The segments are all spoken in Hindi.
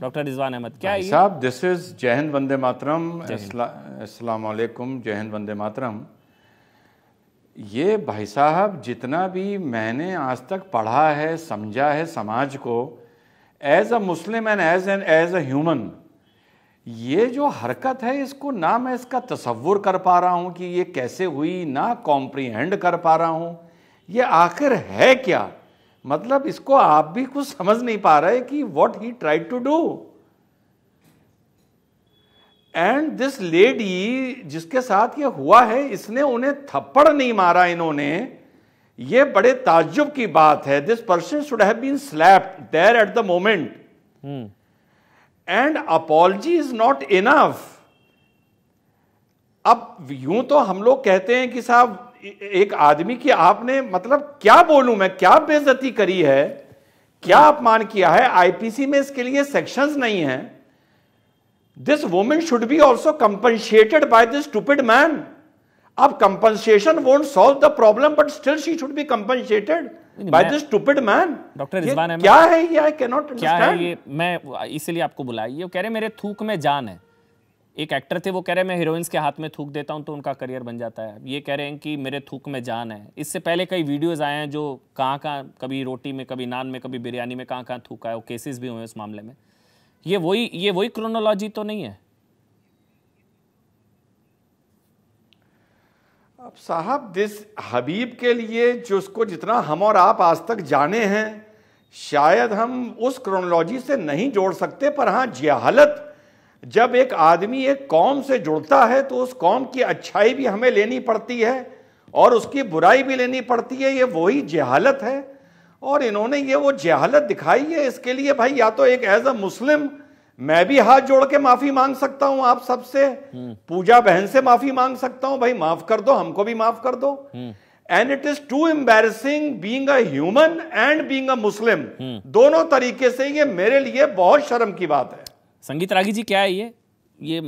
डॉक्टर रिजवान अहमद क्या साहब दिस इज जहन वंदे मातरम अस्सलाम वालेकुम वंदे मातरम ये भाई साहब जितना भी मैंने आज तक पढ़ा है समझा है समाज को as a Muslim and as an as a human ये जो हरकत है इसको ना मैं इसका तस्वुर कर पा रहा हूँ कि ये कैसे हुई ना कॉम्प्रीहेंड कर पा रहा हूँ ये आखिर है क्या मतलब इसको आप भी कुछ समझ नहीं पा रहे कि what he try to do and this lady जिसके साथ ये हुआ है इसने उन्हें थप्पड़ नहीं मारा इन्होंने ये बड़े ताज्जुब की बात है this person should have been slapped there at the moment and apology is not enough अब यूं तो हम लोग कहते हैं कि साहब एक आदमी की आपने मतलब क्या बोलूं मैं क्या बेजती करी है क्या अपमान किया है आईपीसी में इसके लिए सेक्शंस नहीं है this women should be also compensated by this stupid man अब compensation won't solve the problem but still she should be compensated by this stupid man doctor Rizwan क्या है ये आई कैनोट क्या है ये मैं इसीलिए आपको बुलाई ये कह रहे मेरे थूक में जान है एक एक्टर थे वो कह रहे हैं मैं हीरोइंस के हाथ में थूक देता हूँ तो उनका करियर बन जाता है ये कह रहे हैं कि मेरे थूक में जान है इससे पहले कई वीडियोज़ आए हैं जो कहाँ कहाँ कभी रोटी में कभी नान में कभी बिरयानी में कहाँ कहाँ थूका है वो केसेस भी हुए हैं उस मामले में ये वही ये वही क्रोनोलॉजी तो नहीं है अब साहब दिस हबीब के लिए जिसको जितना हम और आप आज तक जाने हैं शायद हम उस क्रोनोलॉजी से नहीं जोड़ सकते पर हाँ जहालत जब एक आदमी एक कौम से जुड़ता है तो उस कौम की अच्छाई भी हमें लेनी पड़ती है और उसकी बुराई भी लेनी पड़ती है ये वही जहालत है और इन्होंने ये वो जहालत दिखाई है इसके लिए भाई या तो एक एज अ मुस्लिम मैं भी हाथ जोड़ के माफी मांग सकता हूं आप सबसे हम्म। पूजा बहन से माफी मांग सकता हूं भाई माफ कर दो हमको भी माफ कर दो and it is too embarrassing being human and being a Muslim दोनों तरीके से ये मेरे लिए बहुत शर्म की बात है संगीत रागी जी क्या है ये ये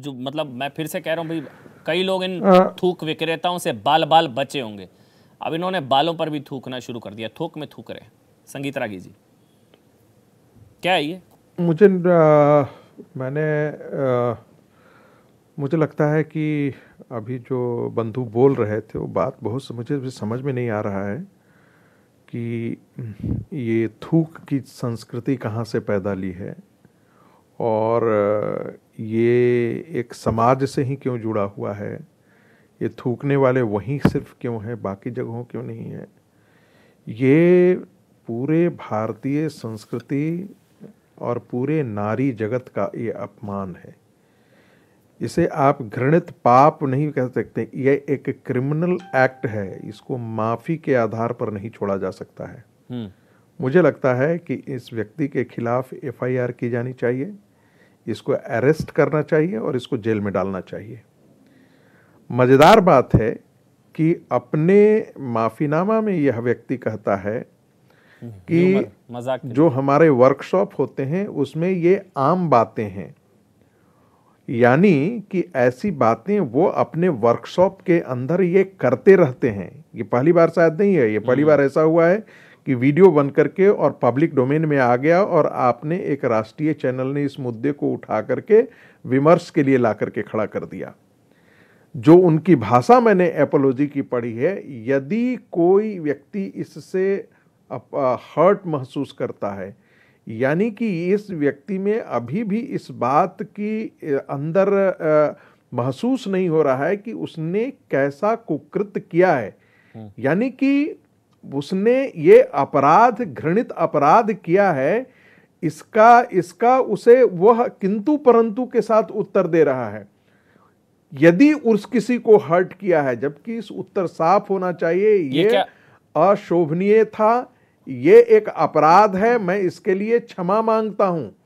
जो मतलब मैं फिर से कह रहा हूँ भाई कई लोग इन हाँ। थूक विक्रेताओं से बाल बाल बचे होंगे अब इन्होंने बालों पर भी थूकना शुरू कर दिया थूक में थूक रहे संगीत रागी जी क्या है ये मुझे आ, मैंने आ, मुझे लगता है कि अभी जो बंधु बोल रहे थे वो बात बहुत मुझे समझ में नहीं आ रहा है कि ये थूक की संस्कृति कहाँ से पैदा ली है और ये एक समाज से ही क्यों जुड़ा हुआ है ये थूकने वाले वहीं सिर्फ क्यों हैं बाकी जगहों क्यों नहीं है ये पूरे भारतीय संस्कृति और पूरे नारी जगत का ये अपमान है इसे आप घृणित पाप नहीं कह सकते ये एक क्रिमिनल एक्ट है इसको माफ़ी के आधार पर नहीं छोड़ा जा सकता है हम्म। मुझे लगता है कि इस व्यक्ति के खिलाफ एफआईआर की जानी चाहिए इसको अरेस्ट करना चाहिए और इसको जेल में डालना चाहिए मज़ेदार बात है कि अपने माफ़ीनामा में यह व्यक्ति कहता है हम्म, कि जो हमारे वर्कशॉप होते हैं उसमें ये आम बातें हैं यानी कि ऐसी बातें वो अपने वर्कशॉप के अंदर ये करते रहते हैं ये पहली बार शायद नहीं है ये पहली बार ऐसा हुआ है कि वीडियो बन करके और पब्लिक डोमेन में आ गया और आपने एक राष्ट्रीय चैनल ने इस मुद्दे को उठा करके विमर्श के लिए ला करके खड़ा कर दिया जो उनकी भाषा मैंने एपोलॉजी की पढ़ी है यदि कोई व्यक्ति इससे हर्ट महसूस करता है यानी कि इस व्यक्ति में अभी भी इस बात की अंदर महसूस नहीं हो रहा है कि उसने कैसा कुकृत किया है हम्म। यानी कि उसने ये अपराध घृणित अपराध किया है इसका इसका उसे वह किंतु परंतु के साथ उत्तर दे रहा है यदि उस किसी को हर्ट किया है जबकि इस उत्तर साफ होना चाहिए ये, अशोभनीय था ये एक अपराध है मैं इसके लिए क्षमा मांगता हूं